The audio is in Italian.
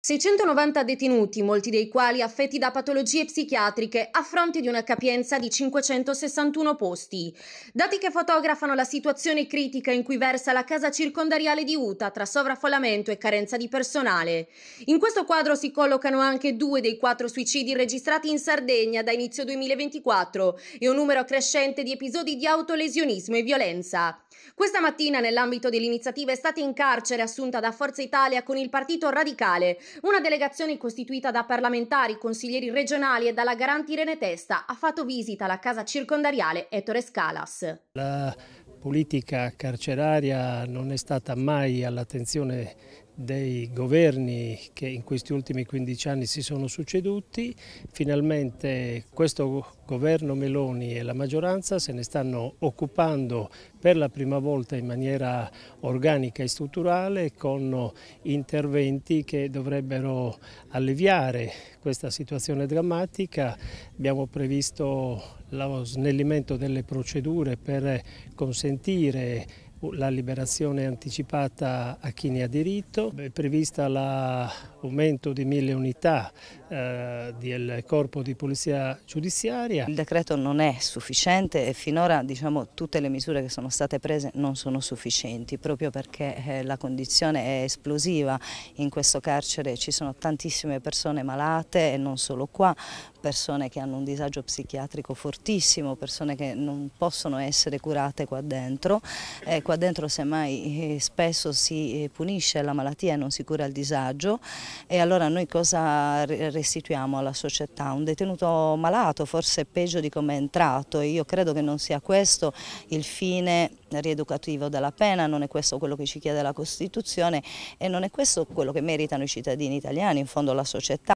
690 detenuti, molti dei quali affetti da patologie psichiatriche, a fronte di una capienza di 561 posti. Dati che fotografano la situazione critica in cui versa la casa circondariale di Uta tra sovraffollamento e carenza di personale. In questo quadro si collocano anche due dei quattro suicidi registrati in Sardegna da inizio 2024 e un numero crescente di episodi di autolesionismo e violenza. Questa mattina, nell'ambito dell'iniziativa Estate in carcere assunta da Forza Italia con il Partito Radicale, una delegazione costituita da parlamentari, consiglieri regionali e dalla Garanti Garantirene Testa ha fatto visita alla casa circondariale Ettore Scalas. La politica carceraria non è stata mai all'attenzione dei governi che in questi ultimi 15 anni si sono succeduti, finalmente questo governo Meloni e la maggioranza se ne stanno occupando per la prima volta in maniera organica e strutturale con interventi che dovrebbero alleviare questa situazione drammatica. Abbiamo previsto lo snellimento delle procedure per consentire la liberazione anticipata a chi ne ha diritto, è prevista l'aumento di mille unità eh, del corpo di polizia giudiziaria. Il decreto non è sufficiente e finora diciamo, tutte le misure che sono state prese non sono sufficienti proprio perché eh, la condizione è esplosiva, in questo carcere ci sono tantissime persone malate e non solo qua, persone che hanno un disagio psichiatrico fortissimo, persone che non possono essere curate qua dentro, eh, qua dentro semmai eh, spesso si eh, punisce la malattia e non si cura il disagio e allora noi cosa restituiamo alla società? Un detenuto malato, forse peggio di come è entrato e io credo che non sia questo il fine rieducativo della pena, non è questo quello che ci chiede la Costituzione e non è questo quello che meritano i cittadini italiani, in fondo la società.